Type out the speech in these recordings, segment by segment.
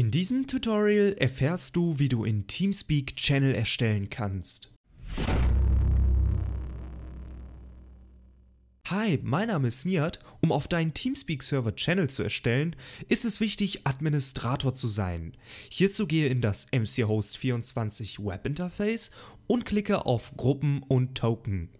In diesem Tutorial erfährst du, wie du in Teamspeak Channel erstellen kannst. Hi, mein Name ist Nihat. Um auf deinen Teamspeak-Server Channel zu erstellen, ist es wichtig, Administrator zu sein. Hierzu gehe in das MC Host 24 Web Interface und klicke auf Gruppen und Token.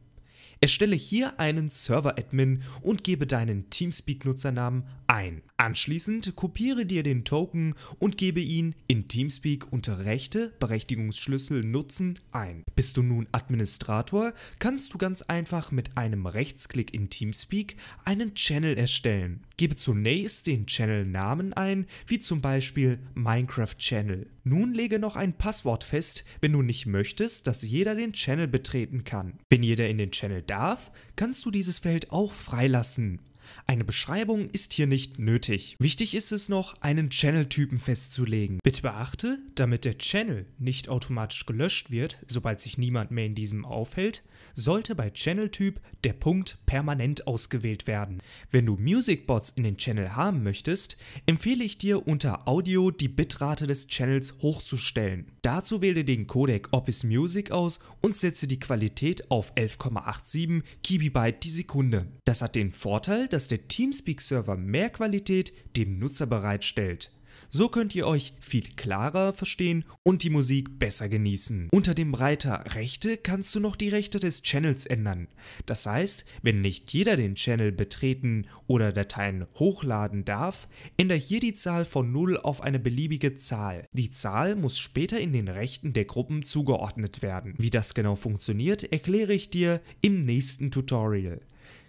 Erstelle hier einen Server-Admin und gebe deinen Teamspeak-Nutzernamen ein. Anschließend kopiere dir den Token und gebe ihn in Teamspeak unter Rechte, Berechtigungsschlüssel Nutzen ein. Bist du nun Administrator, kannst du ganz einfach mit einem Rechtsklick in Teamspeak einen Channel erstellen. Gebe zunächst den Channel-Namen ein, wie zum Beispiel Minecraft Channel. Nun lege noch ein Passwort fest, wenn du nicht möchtest, dass jeder den Channel betreten kann. Wenn jeder in den Channel darf, kannst du dieses Feld auch freilassen eine Beschreibung ist hier nicht nötig. Wichtig ist es noch, einen Channel-Typen festzulegen. Bitte beachte, damit der Channel nicht automatisch gelöscht wird, sobald sich niemand mehr in diesem aufhält, sollte bei Channel-Typ der Punkt permanent ausgewählt werden. Wenn du Musicbots in den Channel haben möchtest, empfehle ich dir unter Audio die Bitrate des Channels hochzustellen. Dazu wähle den Codec Opus Music aus und setze die Qualität auf 11,87 Kibibyte die Sekunde. Das hat den Vorteil, dass dass der Teamspeak-Server mehr Qualität dem Nutzer bereitstellt. So könnt ihr euch viel klarer verstehen und die Musik besser genießen. Unter dem Reiter Rechte kannst du noch die Rechte des Channels ändern. Das heißt, wenn nicht jeder den Channel betreten oder Dateien hochladen darf, ändere hier die Zahl von 0 auf eine beliebige Zahl. Die Zahl muss später in den Rechten der Gruppen zugeordnet werden. Wie das genau funktioniert, erkläre ich dir im nächsten Tutorial.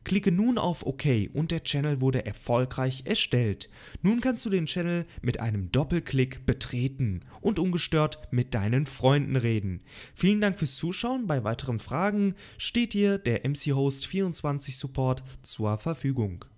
Klicke nun auf OK und der Channel wurde erfolgreich erstellt. Nun kannst du den Channel mit einem Doppelklick betreten und ungestört mit deinen Freunden reden. Vielen Dank fürs Zuschauen. Bei weiteren Fragen steht dir der MC Host 24 Support zur Verfügung.